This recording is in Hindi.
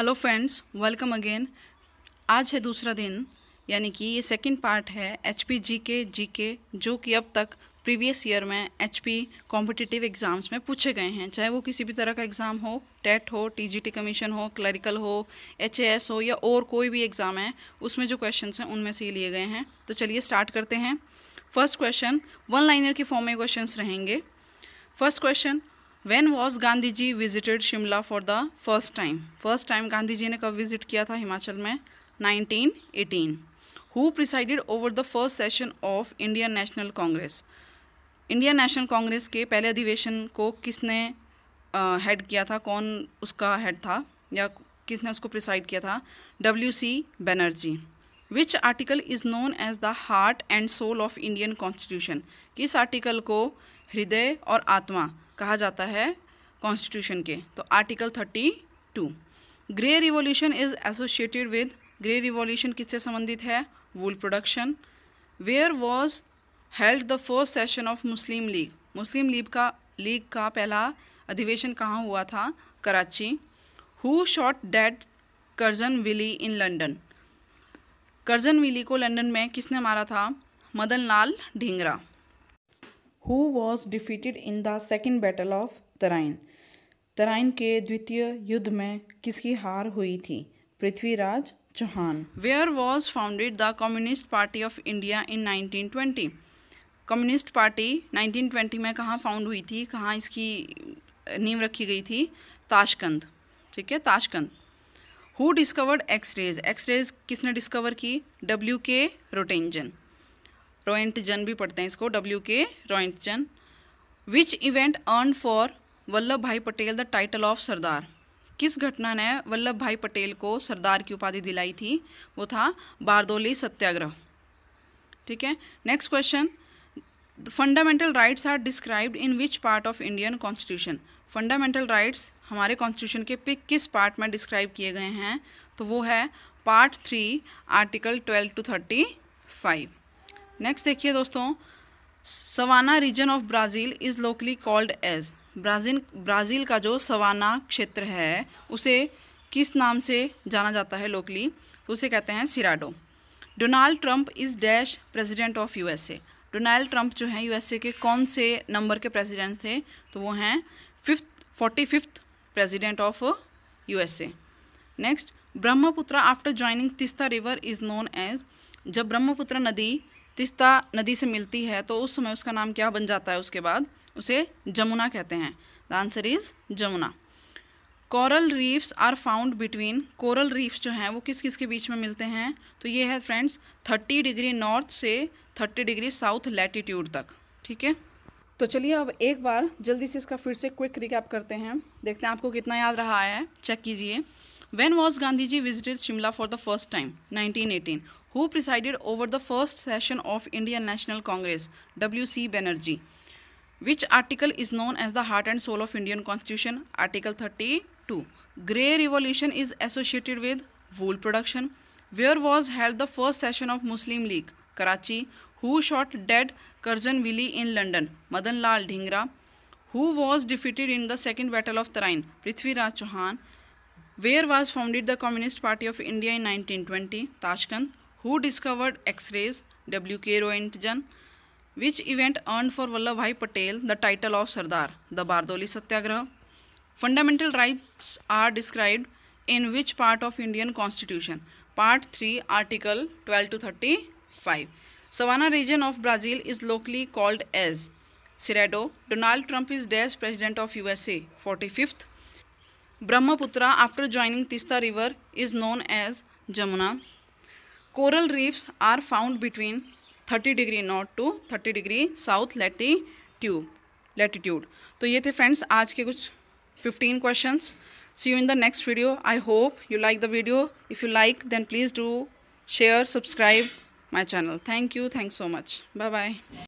हेलो फ्रेंड्स वेलकम अगेन आज है दूसरा दिन यानी कि ये सेकंड पार्ट है H P G K G K जो कि अब तक प्रीवियस ईयर में एच पी कॉम्पिटिटिव एग्ज़ाम्स में पूछे गए हैं चाहे वो किसी भी तरह का एग्ज़ाम हो टेट e हो टीजीटी कमीशन हो क्लरिकल हो एच हो या और कोई भी एग्ज़ाम है उसमें जो क्वेश्चन हैं उनमें से ये लिए गए हैं तो चलिए स्टार्ट करते हैं फर्स्ट क्वेश्चन वन लाइनर के फॉर्म में क्वेश्चन रहेंगे first question when was Gandhi ji visited Shimla for the first time first time Gandhi ji ने कब विज़िट किया था हिमाचल में 1918. Who presided over the first session of Indian National Congress Indian National Congress के पहले अधिवेशन को किसने हेड किया था कौन उसका हेड था या किसने उसको प्रिसाइड किया था W C Banerjee which article is known as the heart and soul of Indian constitution किस आर्टिकल को हृदय और आत्मा कहा जाता है कॉन्स्टिट्यूशन के तो article thirty two grey revolution is associated with grey revolution किससे संबंधित है wool production where was held the first session of Muslim League Muslim League का लीग का पहला अधिवेशन कहाँ हुआ था Karachi who shot dead Curzon Wyllie in London Curzon Wyllie को लंदन में किसने मारा था Madan Lal Dhingra who was defeated in the second battle of Tarain Tarain के द्वितीय युद्ध में किसकी हार हुई थी Prithviraj Chauhan where was founded the communist party of India in 1920 communist party 1920 में कहाँ फाउंड हुई थी कहाँ इसकी नींव रखी गई थी ताशकंद ठीक है Tashkent who discovered X rays किसने डिस्कवर की डब्ल्यू के रोटेंजन रोइंटजन भी पढ़ते हैं इसको W K Roentgen which event earn for Vallabh Bhai Patel the title of Sardar किस घटना ने वल्लभ भाई पटेल को सरदार की उपाधि दिलाई थी वो था बारदोली सत्याग्रह ठीक है next question fundamental rights are described in which part of Indian constitution fundamental rights हमारे कॉन्स्टिट्यूशन के पिक किस पार्ट में डिस्क्राइब किए गए हैं तो वो है part three article twelve to thirty five next देखिए दोस्तों savanna region of Brazil is locally called as Brazil Brazil का जो सवाना क्षेत्र है उसे किस नाम से जाना जाता है लोकली तो उसे कहते हैं Cerrado Donald Trump is dash president of USA Donald Trump जो हैं यूएसए के कौन से नंबर के प्रेसिडेंट थे तो वो हैं fifth forty fifth president of U next Brahmaputra after joining Teesta river is known as जब ब्रह्मपुत्र नदी तिस्ता नदी से मिलती है तो उस समय उसका नाम क्या बन जाता है उसके बाद उसे जमुना कहते हैं the answer is Jamuna coral reefs are found between coral reefs जो हैं वो किस किस के बीच में मिलते हैं तो ये है फ्रेंड्स थर्टी डिग्री नॉर्थ से थर्टी डिग्री साउथ लेटीट्यूड तक ठीक है तो चलिए अब एक बार जल्दी से इसका फिर से क्विक रिकैप करते हैं देखते हैं आपको कितना याद रहा है चेक कीजिए when was Gandhi ji visited Shimla for the first time 1918 who presided over the first session of Indian National Congress, W.C. Banerjee. Which article is known as the heart and soul of Indian Constitution? Article 32. Grey Revolution is associated with wool production. Where was held the first session of Muslim League? Karachi. Who shot dead Curzon Willie in London? Madan Lal Dhingra. Who was defeated in the Second Battle of Tarain? Prithviraj Chauhan. Where was founded the Communist Party of India in 1920? Tashkent who discovered X-rays, W. K. Roentgen. Which event earned for Vallabhbhai Patel the title of Sardar, the Bardoli Satyagraha? Fundamental rights are described in which part of Indian Constitution? Part 3, Article 12 to 35. Savannah region of Brazil is locally called as Cerrado. Donald Trump is dash president of USA. 45th. Brahmaputra after joining Tista river is known as Jamuna. coral reefs are found between 30 degree north to 30 degree south latitude latitude तो ये थे friends आज के कुछ 15 questions see you in the next video I hope you like the video if you like then please do share subscribe my channel thank you thanks so much bye bye